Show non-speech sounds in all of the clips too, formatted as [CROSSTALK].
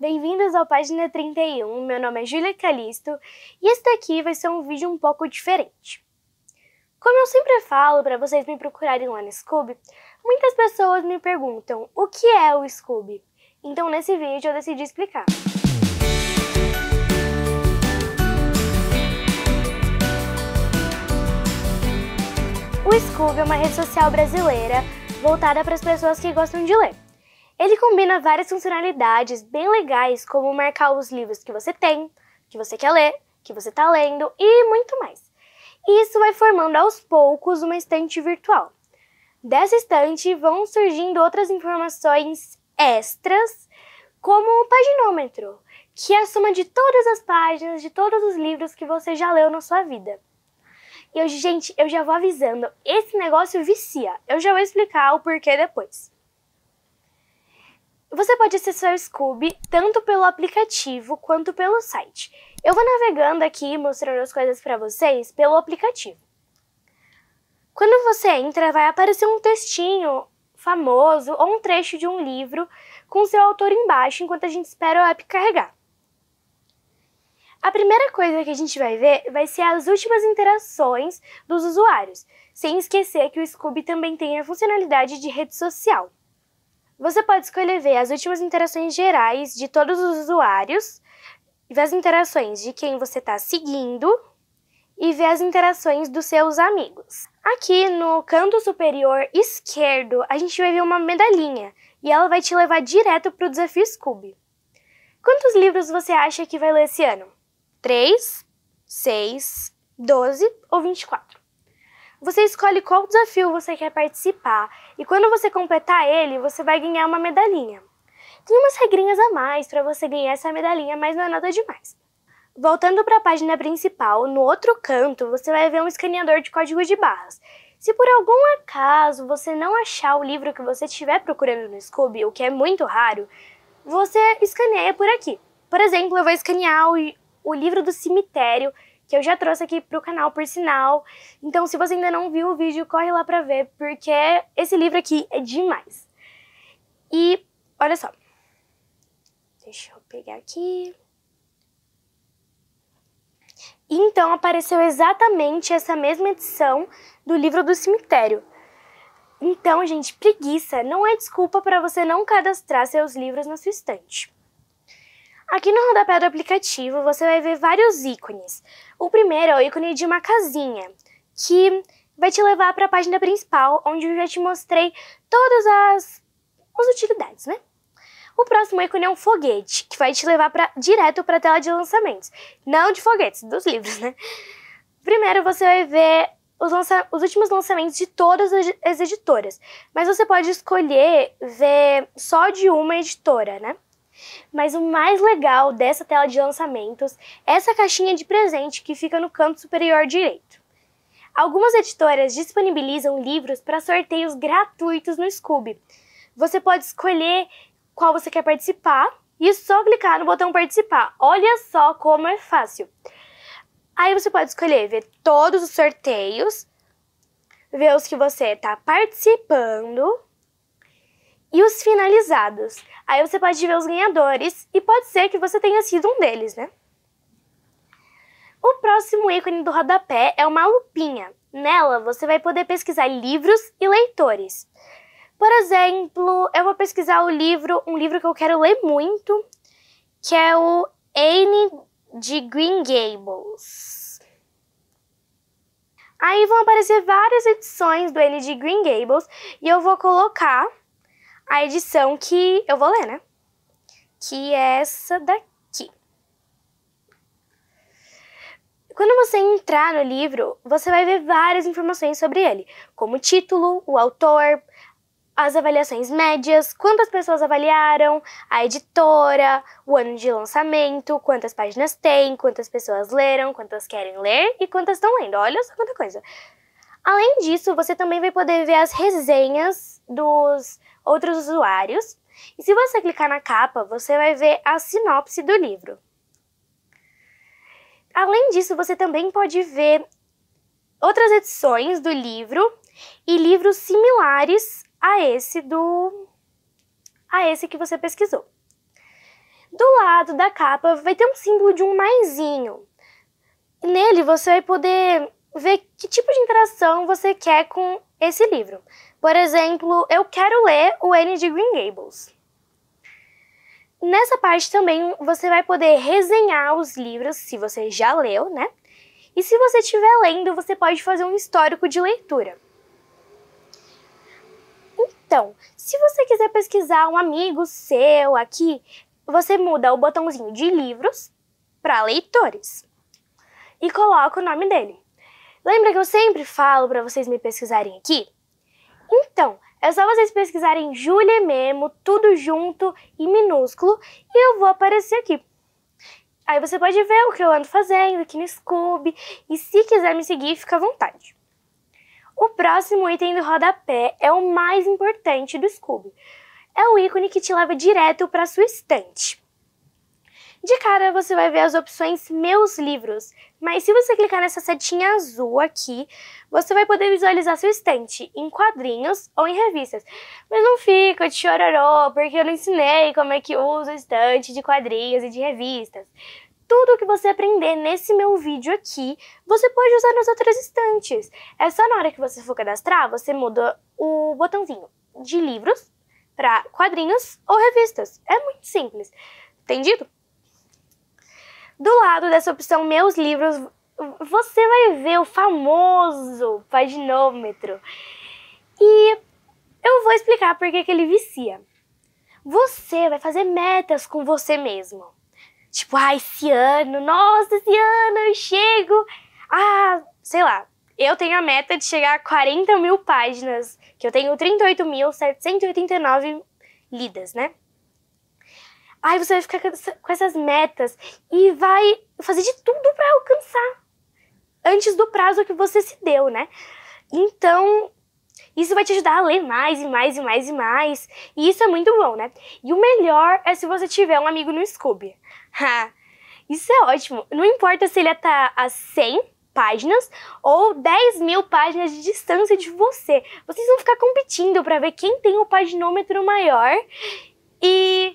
Bem-vindos ao Página 31, meu nome é Julia Calisto e este aqui vai ser um vídeo um pouco diferente. Como eu sempre falo para vocês me procurarem lá no Scooby, muitas pessoas me perguntam o que é o Scooby? então nesse vídeo eu decidi explicar. O Scooby é uma rede social brasileira voltada para as pessoas que gostam de ler. Ele combina várias funcionalidades bem legais, como marcar os livros que você tem, que você quer ler, que você está lendo e muito mais. isso vai formando aos poucos uma estante virtual. Dessa estante vão surgindo outras informações extras, como o paginômetro, que é a soma de todas as páginas de todos os livros que você já leu na sua vida. E hoje, gente, eu já vou avisando, esse negócio vicia. Eu já vou explicar o porquê depois. Você pode acessar o Scooby tanto pelo aplicativo quanto pelo site. Eu vou navegando aqui mostrando as coisas para vocês pelo aplicativo. Quando você entra, vai aparecer um textinho famoso ou um trecho de um livro com seu autor embaixo enquanto a gente espera o app carregar. A primeira coisa que a gente vai ver vai ser as últimas interações dos usuários, sem esquecer que o Scooby também tem a funcionalidade de rede social. Você pode escolher ver as últimas interações gerais de todos os usuários, ver as interações de quem você está seguindo e ver as interações dos seus amigos. Aqui no canto superior esquerdo, a gente vai ver uma medalhinha e ela vai te levar direto para o desafio Scooby. Quantos livros você acha que vai ler esse ano? 3, 6, 12 ou 24? Você escolhe qual desafio você quer participar e quando você completar ele, você vai ganhar uma medalhinha. Tem umas regrinhas a mais para você ganhar essa medalhinha, mas não é nada demais. Voltando para a página principal, no outro canto você vai ver um escaneador de código de barras. Se por algum acaso você não achar o livro que você estiver procurando no Scooby, o que é muito raro, você escaneia por aqui. Por exemplo, eu vou escanear o, o livro do cemitério que eu já trouxe aqui pro canal, por sinal. Então, se você ainda não viu o vídeo, corre lá pra ver, porque esse livro aqui é demais. E, olha só. Deixa eu pegar aqui. Então, apareceu exatamente essa mesma edição do livro do cemitério. Então, gente, preguiça não é desculpa para você não cadastrar seus livros na sua estante. Aqui no rodapé do aplicativo você vai ver vários ícones. O primeiro é o ícone de uma casinha, que vai te levar para a página principal, onde eu já te mostrei todas as, as utilidades, né? O próximo ícone é um foguete, que vai te levar pra, direto para a tela de lançamentos. Não de foguetes, dos livros, né? Primeiro você vai ver os, lança os últimos lançamentos de todas as editoras, mas você pode escolher ver só de uma editora, né? Mas o mais legal dessa tela de lançamentos é essa caixinha de presente que fica no canto superior direito. Algumas editoras disponibilizam livros para sorteios gratuitos no Scoob. Você pode escolher qual você quer participar e só clicar no botão participar. Olha só como é fácil. Aí você pode escolher ver todos os sorteios, ver os que você está participando e os finalizados. Aí você pode ver os ganhadores e pode ser que você tenha sido um deles, né? O próximo ícone do rodapé é uma lupinha. Nela você vai poder pesquisar livros e leitores. Por exemplo, eu vou pesquisar o livro, um livro que eu quero ler muito, que é o Anne de Green Gables. Aí vão aparecer várias edições do Anne de Green Gables e eu vou colocar a edição que eu vou ler, né? Que é essa daqui. Quando você entrar no livro, você vai ver várias informações sobre ele, como o título, o autor, as avaliações médias, quantas pessoas avaliaram, a editora, o ano de lançamento, quantas páginas tem, quantas pessoas leram, quantas querem ler e quantas estão lendo. Olha só quanta coisa. Além disso, você também vai poder ver as resenhas dos outros usuários. E se você clicar na capa, você vai ver a sinopse do livro. Além disso, você também pode ver outras edições do livro e livros similares a esse do a esse que você pesquisou. Do lado da capa vai ter um símbolo de um maisinho. Nele você vai poder ver que tipo de interação você quer com esse livro. Por exemplo, eu quero ler o N de Green Gables. Nessa parte também você vai poder resenhar os livros, se você já leu, né? E se você estiver lendo, você pode fazer um histórico de leitura. Então, se você quiser pesquisar um amigo seu aqui, você muda o botãozinho de livros para leitores e coloca o nome dele. Lembra que eu sempre falo para vocês me pesquisarem aqui? Então, é só vocês pesquisarem Júlia Memo, tudo junto e minúsculo, e eu vou aparecer aqui. Aí você pode ver o que eu ando fazendo aqui no Scooby e se quiser me seguir, fica à vontade. O próximo item do rodapé é o mais importante do Scooby. É o ícone que te leva direto para sua estante. De cara você vai ver as opções Meus Livros, mas se você clicar nessa setinha azul aqui, você vai poder visualizar seu estante em quadrinhos ou em revistas. Mas não fica de chororô, porque eu não ensinei como é que usa o estante de quadrinhos e de revistas. Tudo que você aprender nesse meu vídeo aqui, você pode usar nas outras estantes. É só na hora que você for cadastrar, você muda o botãozinho de livros para quadrinhos ou revistas. É muito simples. Entendido? Do lado dessa opção Meus Livros, você vai ver o famoso paginômetro. E eu vou explicar por que, ele vicia. Você vai fazer metas com você mesmo. Tipo, ah, esse ano, nossa, esse ano eu chego. Ah, sei lá, eu tenho a meta de chegar a 40 mil páginas, que eu tenho 38.789 lidas, né? Aí você vai ficar com essas metas e vai fazer de tudo para alcançar antes do prazo que você se deu, né? Então, isso vai te ajudar a ler mais e mais e mais e mais. E isso é muito bom, né? E o melhor é se você tiver um amigo no Scooby. [LAUGHS] isso é ótimo. Não importa se ele tá a 100 páginas ou 10 mil páginas de distância de você. Vocês vão ficar competindo para ver quem tem o paginômetro maior e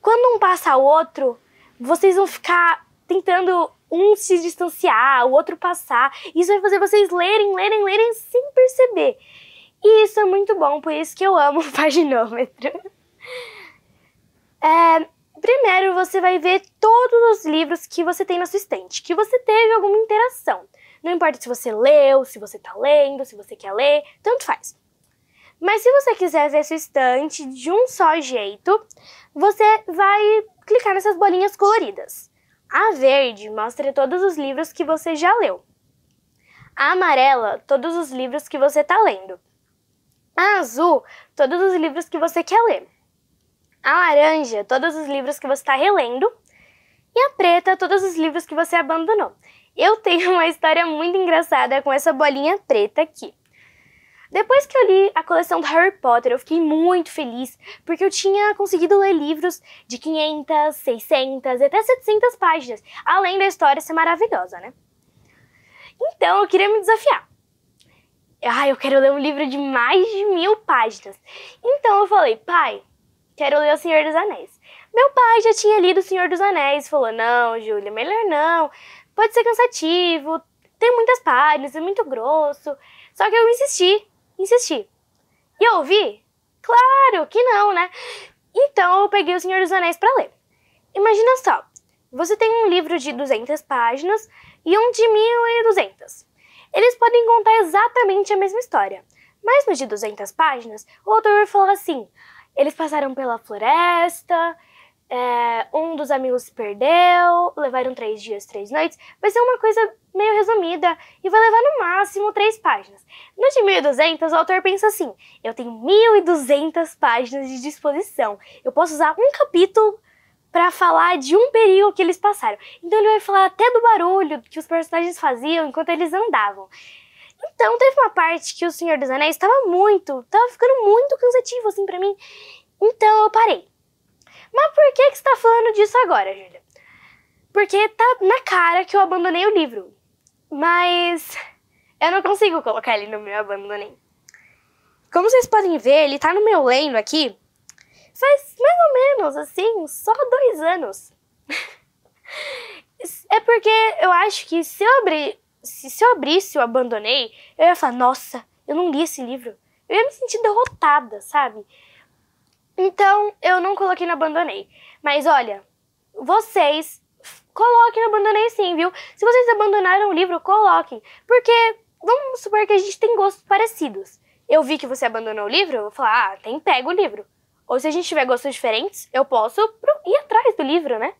quando um passa o outro, vocês vão ficar tentando um se distanciar, o outro passar. Isso vai fazer vocês lerem, lerem, lerem sem perceber. E isso é muito bom, por isso que eu amo [LAUGHS] o paginômetro. É, primeiro, você vai ver todos os livros que você tem na sua estante, que você teve alguma interação. Não importa se você leu, se você está lendo, se você quer ler, tanto faz. Mas se você quiser ver sua estante de um só jeito, você vai clicar nessas bolinhas coloridas. A verde mostra todos os livros que você já leu. A amarela, todos os livros que você está lendo. A azul, todos os livros que você quer ler. A laranja, todos os livros que você está relendo. E a preta, todos os livros que você abandonou. Eu tenho uma história muito engraçada com essa bolinha preta aqui. Depois que eu li a coleção do Harry Potter, eu fiquei muito feliz, porque eu tinha conseguido ler livros de 500, 600 e até 700 páginas, além da história ser maravilhosa, né? Então eu queria me desafiar. Ah, eu quero ler um livro de mais de mil páginas. Então eu falei, pai, quero ler O Senhor dos Anéis. Meu pai já tinha lido O Senhor dos Anéis, falou, não, Júlia, melhor não, pode ser cansativo, tem muitas páginas, é muito grosso. Só que eu insisti, Insisti. E eu ouvi? Claro que não, né? Então eu peguei O Senhor dos Anéis para ler. Imagina só, você tem um livro de 200 páginas e um de 1200. Eles podem contar exatamente a mesma história, mas no de 200 páginas, o autor fala assim: eles passaram pela floresta, é, um dos amigos se perdeu, levaram três dias, três noites. Vai ser é uma coisa meio resumida e vai levar no máximo três páginas. No de 1.200, o autor pensa assim, eu tenho 1.200 páginas de disposição, eu posso usar um capítulo para falar de um período que eles passaram. Então ele vai falar até do barulho que os personagens faziam enquanto eles andavam. Então teve uma parte que o Senhor dos Anéis estava muito, estava ficando muito cansativo assim para mim. Então eu parei. Mas por que, que você tá falando disso agora, Júlia? Porque tá na cara que eu abandonei o livro. Mas eu não consigo colocar ele no meu abandonei. Como vocês podem ver, ele tá no meu lendo aqui faz mais ou menos, assim, só dois anos. [LAUGHS] é porque eu acho que se eu, abri, se, se eu abrisse eu abandonei, eu ia falar, nossa, eu não li esse livro. Eu ia me sentir derrotada, sabe? Então, eu não coloquei no abandonei. Mas olha, vocês coloquem no abandonei sim, viu? Se vocês abandonaram o livro, coloquem. Porque vamos supor que a gente tem gostos parecidos. Eu vi que você abandonou o livro, eu vou falar, ah, tem pega o livro. Ou se a gente tiver gostos diferentes, eu posso ir atrás do livro, né?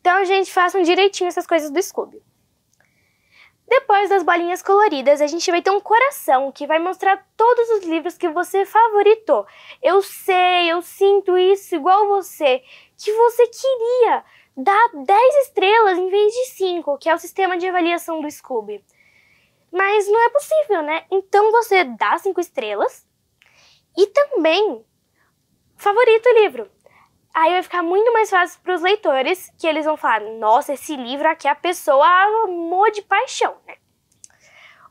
Então, gente, façam direitinho essas coisas do Scooby. Depois das bolinhas coloridas, a gente vai ter um coração que vai mostrar todos os livros que você favoritou. Eu sei, eu sinto isso igual você, que você queria dar 10 estrelas em vez de 5, que é o sistema de avaliação do Scooby. Mas não é possível, né? Então você dá 5 estrelas e também favorita o livro. Aí vai ficar muito mais fácil para os leitores, que eles vão falar: nossa, esse livro aqui a pessoa amou de paixão, né?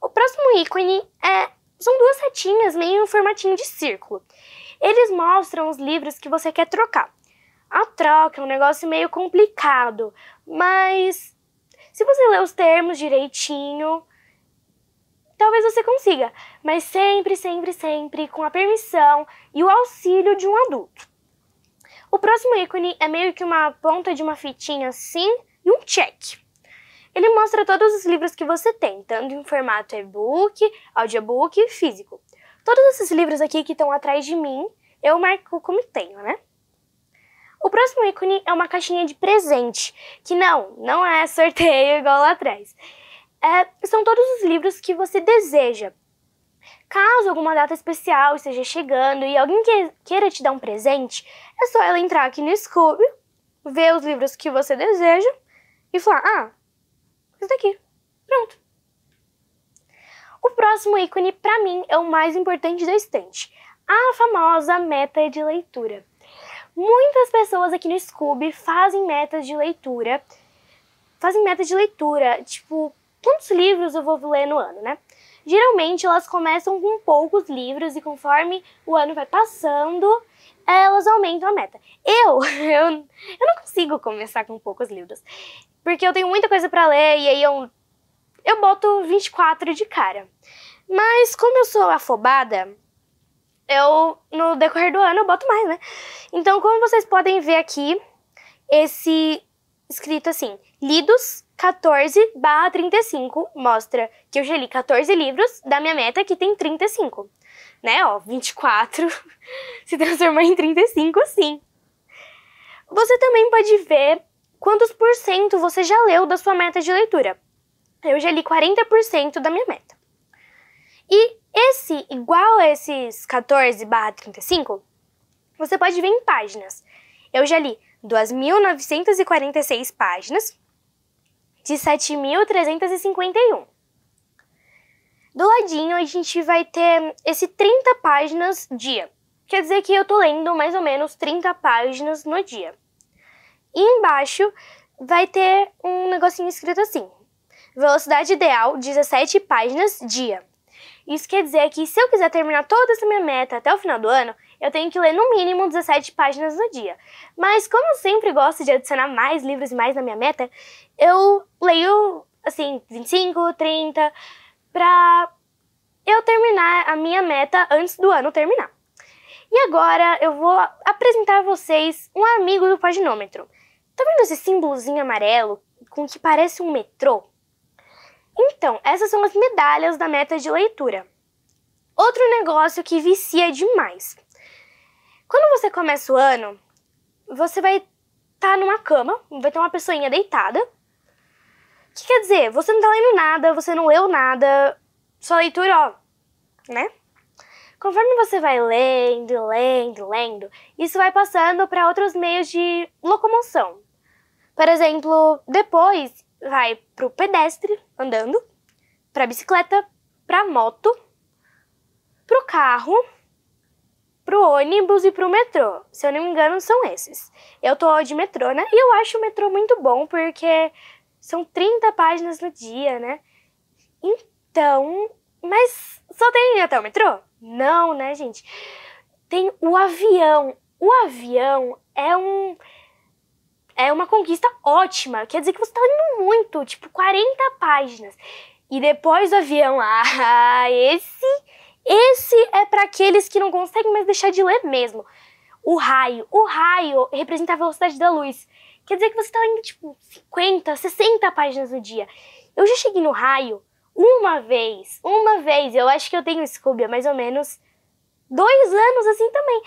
O próximo ícone é, são duas setinhas meio em um formatinho de círculo. Eles mostram os livros que você quer trocar. A troca é um negócio meio complicado, mas se você ler os termos direitinho, talvez você consiga, mas sempre, sempre, sempre com a permissão e o auxílio de um adulto. O próximo ícone é meio que uma ponta de uma fitinha assim e um check. Ele mostra todos os livros que você tem, tanto em formato e-book, audiobook e físico. Todos esses livros aqui que estão atrás de mim, eu marco como tenho, né? O próximo ícone é uma caixinha de presente, que não, não é sorteio igual lá atrás. É, são todos os livros que você deseja, Caso alguma data especial esteja chegando e alguém queira te dar um presente, é só ela entrar aqui no Scooby, ver os livros que você deseja e falar: Ah, isso daqui. Pronto. O próximo ícone, para mim, é o mais importante da estante: a famosa meta de leitura. Muitas pessoas aqui no Scooby fazem metas de leitura. Fazem meta de leitura, tipo, quantos livros eu vou ler no ano, né? Geralmente elas começam com poucos livros e conforme o ano vai passando, elas aumentam a meta. Eu, [LAUGHS] eu, eu não consigo começar com poucos livros, porque eu tenho muita coisa para ler e aí eu, eu boto 24 de cara. Mas como eu sou afobada, eu no decorrer do ano eu boto mais, né? Então, como vocês podem ver aqui, esse escrito assim, lidos 14/35 barra mostra que eu já li 14 livros da minha meta que tem 35. Né, ó, 24 [LAUGHS] se transformou em 35, sim. Você também pode ver quantos por cento você já leu da sua meta de leitura. Eu já li 40% da minha meta. E esse, igual a esses 14 barra 35, você pode ver em páginas. Eu já li 2.946 páginas, de 7.351. Do ladinho, a gente vai ter esse 30 páginas dia. Quer dizer que eu tô lendo mais ou menos 30 páginas no dia. E embaixo vai ter um negocinho escrito assim: velocidade ideal 17 páginas dia. Isso quer dizer que se eu quiser terminar toda essa minha meta até o final do ano, eu tenho que ler no mínimo 17 páginas no dia. Mas como eu sempre gosto de adicionar mais livros e mais na minha meta, eu leio assim 25, 30 pra eu terminar a minha meta antes do ano terminar. E agora eu vou apresentar a vocês um amigo do paginômetro. Tá vendo esse símbolozinho amarelo com que parece um metrô? Então, essas são as medalhas da meta de leitura. Outro negócio que vicia demais. Quando você começa o ano, você vai estar tá numa cama, vai ter uma pessoinha deitada. O que quer dizer? Você não tá lendo nada, você não leu nada, sua leitura, ó, né? Conforme você vai lendo, lendo, lendo, isso vai passando para outros meios de locomoção. Por exemplo, depois vai para o pedestre andando, para bicicleta, para moto, para o carro pro ônibus e pro metrô. Se eu não me engano, são esses. Eu tô de metrô, né? E eu acho o metrô muito bom porque são 30 páginas no dia, né? Então, mas só tem até o metrô? Não, né, gente? Tem o avião. O avião é um é uma conquista ótima. Quer dizer que você tá indo muito, tipo 40 páginas. E depois do avião, [LAUGHS] ah, esse esse é para aqueles que não conseguem mais deixar de ler mesmo. O raio. O raio representa a velocidade da luz. Quer dizer que você está lendo, tipo, 50, 60 páginas no dia. Eu já cheguei no raio uma vez, uma vez. Eu acho que eu tenho Scooby há mais ou menos dois anos assim também.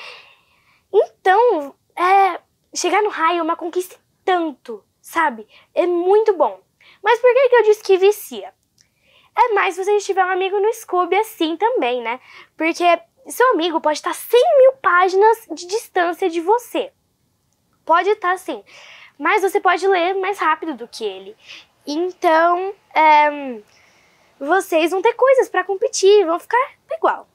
Então, é, chegar no raio é uma conquista tanto, sabe? É muito bom. Mas por que, que eu disse que vicia? É mais se você tiver um amigo no Scooby assim também, né? Porque seu amigo pode tá estar 100 mil páginas de distância de você. Pode estar tá, assim. Mas você pode ler mais rápido do que ele. Então, é, vocês vão ter coisas para competir, vão ficar igual.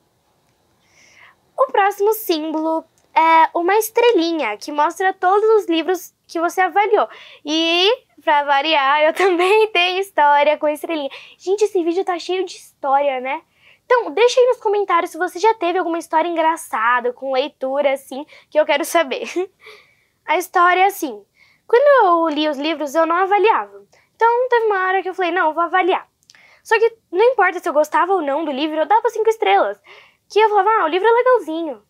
O próximo símbolo é uma estrelinha que mostra todos os livros que você avaliou. E pra variar, eu [LAUGHS] também tenho história com estrelinha. Gente, esse vídeo tá cheio de história, né? Então, deixa aí nos comentários se você já teve alguma história engraçada, com leitura, assim, que eu quero saber. [LAUGHS] A história é assim, quando eu li os livros, eu não avaliava. Então, teve uma hora que eu falei, não, eu vou avaliar. Só que não importa se eu gostava ou não do livro, eu dava cinco estrelas. Que eu falava, ah, o livro é legalzinho.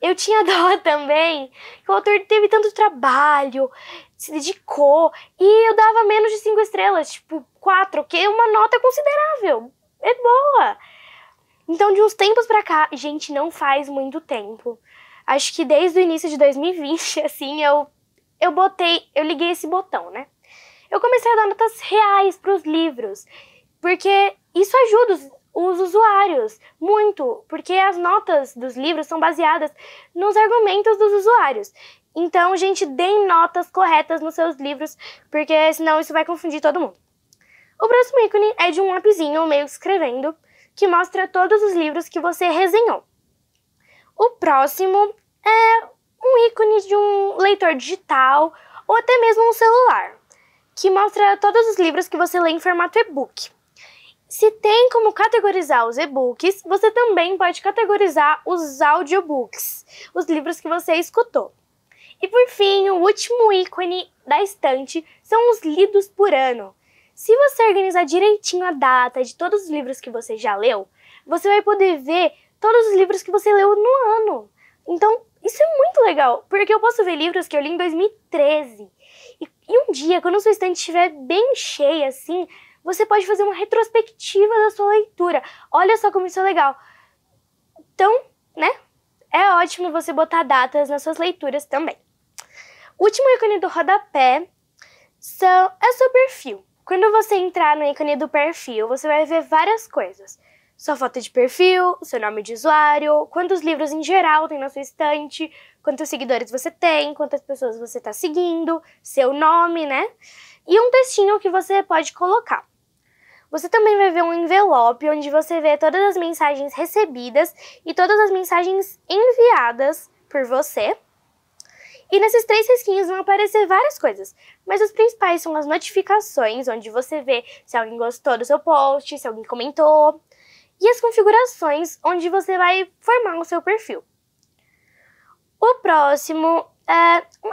Eu tinha [LAUGHS] dó também que o autor teve tanto trabalho, se dedicou. E eu dava menos de cinco estrelas, tipo quatro, que é uma nota considerável. É boa. Então, de uns tempos pra cá, gente, não faz muito tempo. Acho que desde o início de 2020, [LAUGHS] assim, eu, eu botei, eu liguei esse botão, né? Eu comecei a dar notas reais pros livros, porque isso ajuda os, os usuários muito, porque as notas dos livros são baseadas nos argumentos dos usuários. Então, gente, deem notas corretas nos seus livros, porque senão isso vai confundir todo mundo. O próximo ícone é de um appzinho meio escrevendo, que mostra todos os livros que você resenhou. O próximo é um ícone de um leitor digital ou até mesmo um celular, que mostra todos os livros que você lê em formato e-book. Se tem como categorizar os e-books, você também pode categorizar os audiobooks, os livros que você escutou. E por fim, o último ícone da estante são os lidos por ano. Se você organizar direitinho a data de todos os livros que você já leu, você vai poder ver todos os livros que você leu no ano. Então, isso é muito legal, porque eu posso ver livros que eu li em 2013. E, e um dia, quando a sua estante estiver bem cheia assim, você pode fazer uma retrospectiva da sua leitura. Olha só como isso é legal. Então, né? É ótimo você botar datas nas suas leituras também. O último ícone do rodapé são, é o seu perfil. Quando você entrar no ícone do perfil, você vai ver várias coisas. Sua foto de perfil, seu nome de usuário, quantos livros em geral tem na sua estante, quantos seguidores você tem, quantas pessoas você está seguindo, seu nome, né? E um textinho que você pode colocar. Você também vai ver um envelope onde você vê todas as mensagens recebidas e todas as mensagens enviadas por você. E nesses três risquinhos vão aparecer várias coisas, mas os principais são as notificações, onde você vê se alguém gostou do seu post, se alguém comentou, e as configurações, onde você vai formar o seu perfil. O próximo é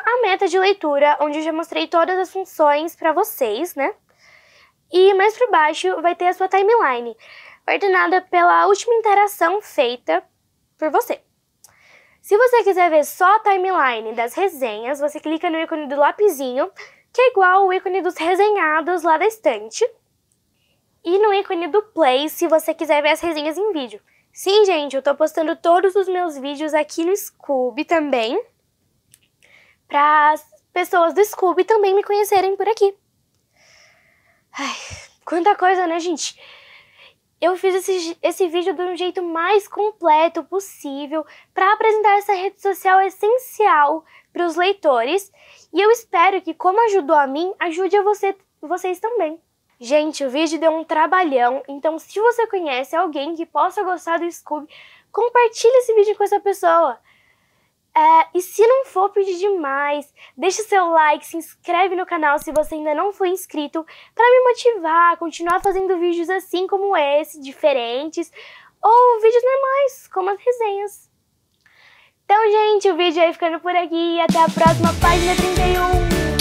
a meta de leitura, onde eu já mostrei todas as funções para vocês, né? E mais para baixo vai ter a sua timeline, ordenada pela última interação feita por você. Se você quiser ver só a timeline das resenhas, você clica no ícone do lapizinho, que é igual o ícone dos resenhados lá da estante. E no ícone do play, se você quiser ver as resenhas em vídeo. Sim, gente, eu tô postando todos os meus vídeos aqui no Scooby também, para as pessoas do Scooby também me conhecerem por aqui. Ai, quanta coisa, né, gente? Eu fiz esse, esse vídeo de um jeito mais completo possível para apresentar essa rede social essencial para os leitores e eu espero que, como ajudou a mim, ajude a você, vocês também. Gente, o vídeo deu um trabalhão, então se você conhece alguém que possa gostar do Scooby, compartilhe esse vídeo com essa pessoa. É, e se não for pedir demais, deixa seu like, se inscreve no canal se você ainda não foi inscrito, para me motivar a continuar fazendo vídeos assim como esse, diferentes, ou vídeos normais, como as resenhas. Então, gente, o vídeo vai ficando por aqui. Até a próxima página 31.